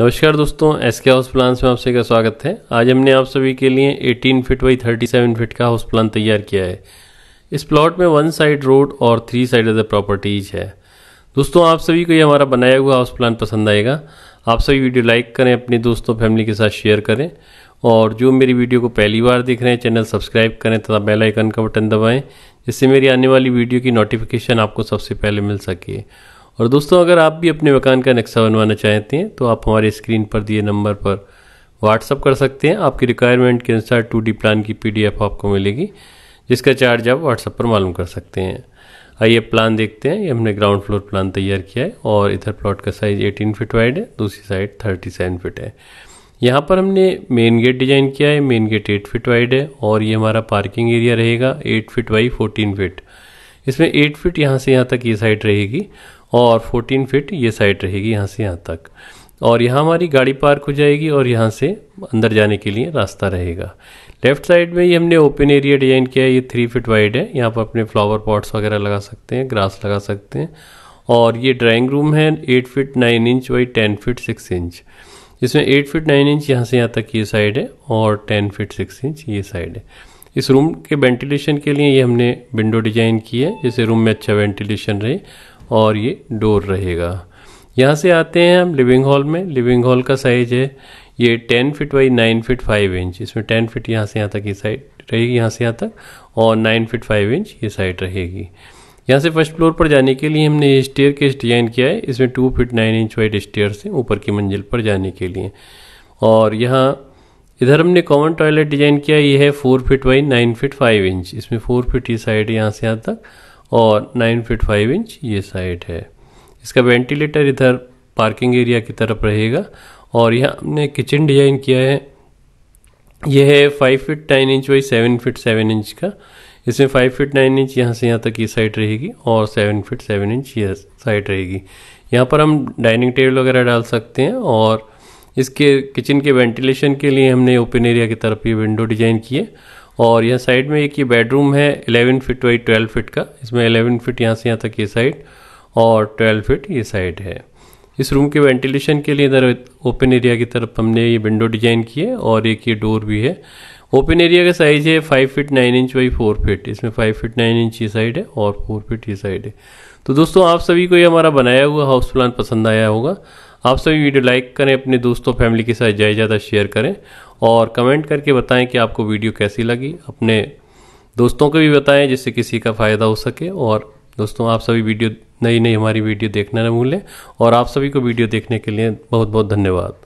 नमस्कार दोस्तों एस के हाउस प्लान में आप सभी का स्वागत है आज हमने आप सभी के लिए 18 फीट बाई 37 फीट का हाउस प्लान तैयार किया है इस प्लॉट में वन साइड रोड और थ्री साइड अदर प्रॉपर्टीज है दोस्तों आप सभी को ये हमारा बनाया हुआ हाउस प्लान पसंद आएगा आप सभी वीडियो लाइक करें अपने दोस्तों फैमिली के साथ शेयर करें और जो मेरी वीडियो को पहली बार देख रहे हैं चैनल सब्सक्राइब करें तथा बेल आइकन का बटन दबाएं जिससे मेरी आने वाली वीडियो की नोटिफिकेशन आपको सबसे पहले मिल सके और दोस्तों अगर आप भी अपने मकान का नक्शा बनवाना चाहते हैं तो आप हमारे स्क्रीन पर दिए नंबर पर व्हाट्सअप कर सकते हैं आपकी रिक्वायरमेंट के अनुसार टू प्लान की पी आपको मिलेगी जिसका चार्ज आप व्हाट्सअप पर मालूम कर सकते हैं आइए प्लान देखते हैं ये हमने ग्राउंड फ्लोर प्लान तैयार किया है और इधर प्लॉट का साइज़ 18 फीट वाइड है दूसरी साइड 37 फिट है यहाँ पर हमने मेन गेट डिज़ाइन किया है मेन गेट 8 फीट वाइड है और ये हमारा पार्किंग एरिया रहेगा 8 फीट बाई 14 फीट इसमें 8 फीट यहाँ से यहाँ तक ये यह साइड रहेगी और 14 फीट ये साइड रहेगी यहाँ से यहाँ तक और यहाँ हमारी गाड़ी पार्क हो जाएगी और यहाँ से अंदर जाने के लिए रास्ता रहेगा लेफ्ट साइड में ये हमने ओपन एरिया डिजाइन किया है ये थ्री फिट वाइड है यहाँ पर अपने फ्लावर पॉट्स वगैरह लगा सकते हैं ग्रास लगा सकते हैं और ये ड्राइंग रूम है eight feet nine inch by ten feet six inch इसमें एट फिट नाइन इंच यहाँ से यहाँ तक ये साइड है और टेन फिट सिक्स इंच ये साइड है इस रूम के वेंटिलेशन के लिए ये हमने विंडो डिजाइन की है जिससे रूम में अच्छा वेंटिलेशन रहे और ये डोर रहेगा यहाँ से आते हैं हम लिविंग हॉल में लिविंग हॉल का साइज है ये ten feet by nine feet five inch इसमें टेन फिट यहाँ से यहाँ तक ये साइड रहेगी यहाँ से यहाँ तक और नाइन फिट फाइव इंच ये साइड रहेगी यहाँ से फर्स्ट फ्लोर पर जाने के लिए हमने स्टेयर केस डिजाइन किया है इसमें two feet nine inch wide stair से ऊपर की मंजिल पर जाने के लिए और यहाँ इधर हमने कॉमन टॉयलेट डिजाइन किया ये है four feet by nine feet five inch इसमें फोर फिट ये साइड यहाँ से यहाँ तक और नाइन फिट फाइव इंच ये साइड है इसका वेंटिलेटर इधर पार्किंग एरिया की तरफ रहेगा और यहाँ हमने किचन डिजाइन किया है यह है five feet nine inch by seven feet seven inch का इसमें फाइव फ़िट नाइन इंच यहाँ से यहाँ तक ये साइड रहेगी और सेवन फिट सेवन इंच ये साइड रहेगी यहाँ पर हम डाइनिंग टेबल वगैरह डाल सकते हैं और इसके किचन के वेंटिलेशन के लिए हमने ओपन एरिया की तरफ ये विंडो डिजाइन किए है और यहाँ साइड में एक ये बेडरूम है 11 फिट बाई 12 फिट का इसमें 11 फिट यहाँ से यहाँ तक ये साइड और 12 फिट ये साइड है इस रूम के वेंटिलेशन के लिए इधर ओपन एरिया की तरफ हमने ये विंडो डिजाइन की है और एक ये डोर भी है ओपन एरिया का साइज है five feet nine inch by four feet इसमें फाइव फिट नाइन इंच ये साइड है और फोर फिट ये साइड है तो दोस्तों आप सभी को ये हमारा बनाया हुआ हाउस प्लान पसंद आया होगा आप सभी वीडियो लाइक करें अपने दोस्तों फैमिली के साथ ज़्यादा ज़्यादा शेयर करें और कमेंट करके बताएं कि आपको वीडियो कैसी लगी अपने दोस्तों को भी बताएं जिससे किसी का फ़ायदा हो सके और दोस्तों आप सभी वीडियो नई नई हमारी वीडियो देखना न भूलें और आप सभी को वीडियो देखने के लिए बहुत बहुत धन्यवाद